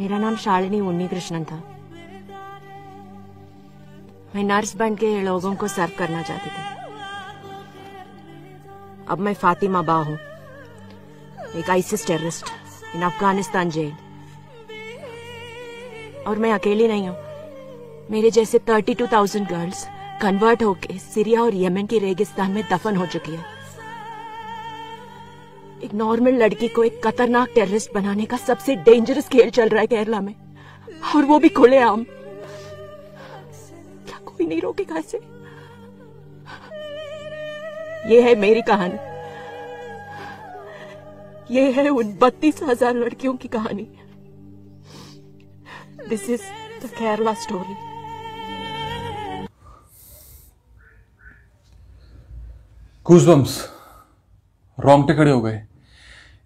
मेरा नाम शालिनी उन्नी कृष्णन था मैं नर्स बन के लोगों को सर्व करना चाहती थी अब मैं फातिमा बा हूं एक ISIS terrorist in Afghanistan jail और मैं अकेली नहीं हूं मेरे जैसे 32,000 गर्ल्स कन्वर्ट होके सीरिया और यमन के रेगिस्तान में दफन हो चुकी है एक नॉर्मल लड़की को एक खतरनाक टेररिस्ट बनाने का सबसे डेंजरस खेल चल रहा है केरला में और वो भी खुले आम क्या कोई नहीं रोकेगा इसे ये है मेरी कहानी ये है उन बत्तीस हजार लड़कियों की कहानी this is the Kerala story goosebumps रोंगटे खड़े हो गए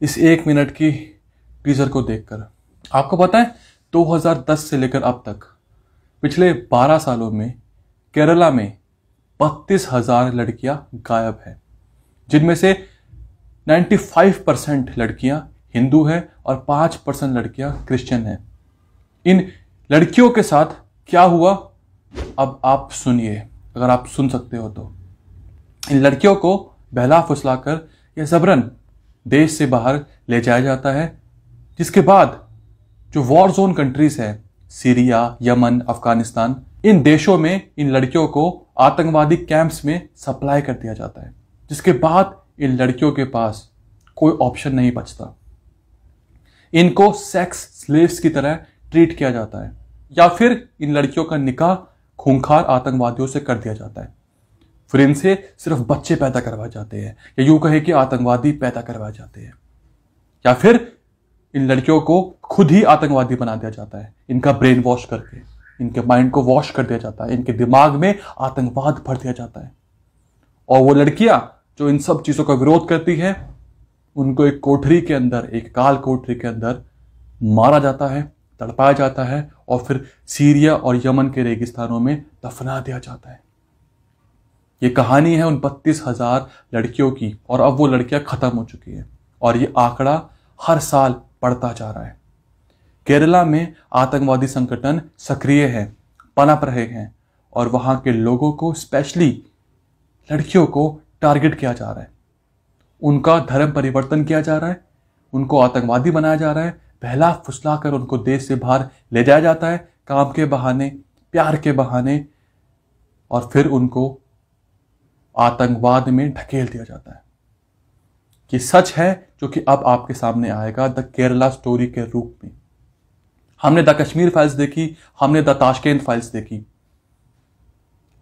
इस एक मिनट की टीजर को देखकर आपको पता है 2010 से लेकर अब तक पिछले 12 सालों में केरला में बत्तीस हज़ार लड़कियां गायब हैं जिनमें से 95 परसेंट लड़कियां हिंदू हैं और 5 परसेंट लड़कियां क्रिश्चियन हैं इन लड़कियों के साथ क्या हुआ अब आप सुनिए अगर आप सुन सकते हो तो इन लड़कियों को बहला फुसला कर या जबरन देश से बाहर ले जाया जाता है जिसके बाद जो वॉर जोन कंट्रीज है सीरिया यमन अफगानिस्तान इन देशों में इन लड़कियों को आतंकवादी कैंप्स में सप्लाई कर दिया जाता है जिसके बाद इन लड़कियों के पास कोई ऑप्शन नहीं बचता इनको सेक्स स्लेव्स की तरह ट्रीट किया जाता है या फिर इन लड़कियों का निकाह खूंखार आतंकवादियों से कर दिया जाता है फिर इनसे सिर्फ बच्चे पैदा करवाए जाते हैं या यूं कहे कि आतंकवादी पैदा करवाए जाते हैं या फिर इन लड़कियों को खुद ही आतंकवादी बना दिया जाता है इनका ब्रेन वॉश करके इनके माइंड को वॉश कर दिया जाता है इनके दिमाग में आतंकवाद भर दिया जाता है और वो लड़कियां जो इन सब चीज़ों का विरोध करती हैं उनको एक कोठरी के अंदर एक काल कोठरी के अंदर मारा जाता है तड़पाया जाता है और फिर सीरिया और यमन के रेगिस्तानों में दफना दिया जाता है ये कहानी है उन बत्तीस हजार लड़कियों की और अब वो लड़कियां खत्म हो चुकी हैं और ये आंकड़ा हर साल बढ़ता जा रहा है केरला में आतंकवादी संगठन सक्रिय हैं पनप रहे हैं और वहां के लोगों को स्पेशली लड़कियों को टारगेट किया जा रहा है उनका धर्म परिवर्तन किया जा रहा है उनको आतंकवादी बनाया जा रहा है बहला फुसला कर उनको देश से बाहर ले जाया जाता है काम के बहाने प्यार के बहाने और फिर उनको आतंकवाद में ढकेल दिया जाता है कि सच है जो कि अब आपके सामने आएगा द केरला स्टोरी के रूप में हमने द कश्मीर फाइल्स देखी हमने द ताशकेंद फाइल्स देखी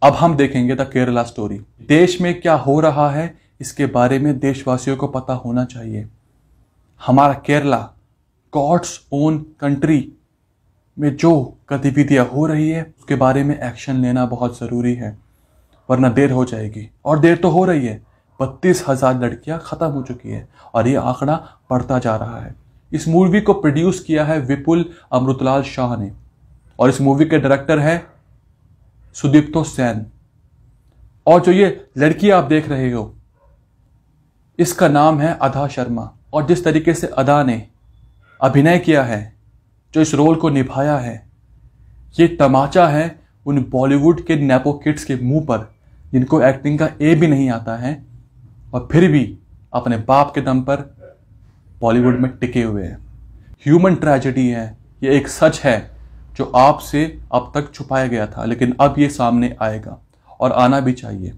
अब हम देखेंगे द केरला स्टोरी देश में क्या हो रहा है इसके बारे में देशवासियों को पता होना चाहिए हमारा केरला गॉड्स ओन कंट्री में जो गतिविधियां हो रही है उसके बारे में एक्शन लेना बहुत ज़रूरी है वरना देर हो जाएगी और देर तो हो रही है बत्तीस हज़ार लड़कियाँ ख़त्म हो चुकी हैं और ये आंकड़ा बढ़ता जा रहा है इस मूवी को प्रोड्यूस किया है विपुल अमृतलाल शाह ने और इस मूवी के डायरेक्टर हैं सुदीप्तो सैन और जो ये लड़की आप देख रहे हो इसका नाम है अदा शर्मा और जिस तरीके से अदा ने अभिनय किया है जो इस रोल को निभाया है ये तमाचा है उन बॉलीवुड के नेपो किड्स के मुंह पर जिनको एक्टिंग का ए भी नहीं आता है और फिर भी अपने बाप के दम पर बॉलीवुड में टिके हुए हैं ह्यूमन ट्रेजिडी है ये एक सच है जो आपसे अब तक छुपाया गया था लेकिन अब ये सामने आएगा और आना भी चाहिए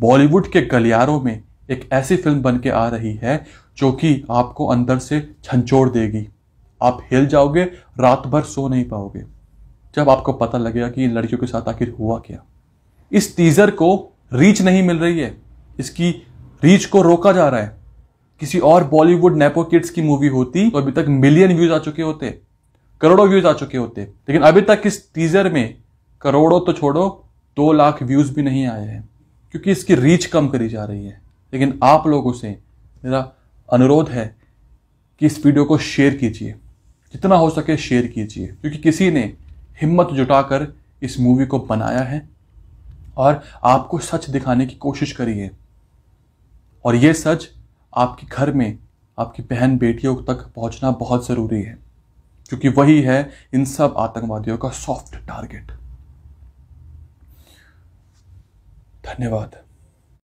बॉलीवुड के गलियारों में एक ऐसी फिल्म बन के आ रही है जो कि आपको अंदर से छंचोड़ देगी आप हिल जाओगे रात भर सो नहीं पाओगे जब आपको पता लगेगा कि इन लड़कियों के साथ आखिर हुआ क्या इस टीज़र को रीच नहीं मिल रही है इसकी रीच को रोका जा रहा है किसी और बॉलीवुड नेपो किड्स की मूवी होती तो अभी तक मिलियन व्यूज आ चुके होते करोड़ों व्यूज आ चुके होते लेकिन अभी तक इस टीजर में करोड़ों तो छोड़ो दो लाख व्यूज भी नहीं आए हैं क्योंकि इसकी रीच कम करी जा रही है लेकिन आप लोगों से मेरा अनुरोध है कि इस वीडियो को शेयर कीजिए जितना हो सके शेयर कीजिए क्योंकि किसी ने हिम्मत जुटाकर इस मूवी को बनाया है और आपको सच दिखाने की कोशिश करी है और ये सच आपके घर में आपकी बहन बेटियों तक पहुंचना बहुत ज़रूरी है क्योंकि वही है इन सब आतंकवादियों का सॉफ्ट टारगेट धन्यवाद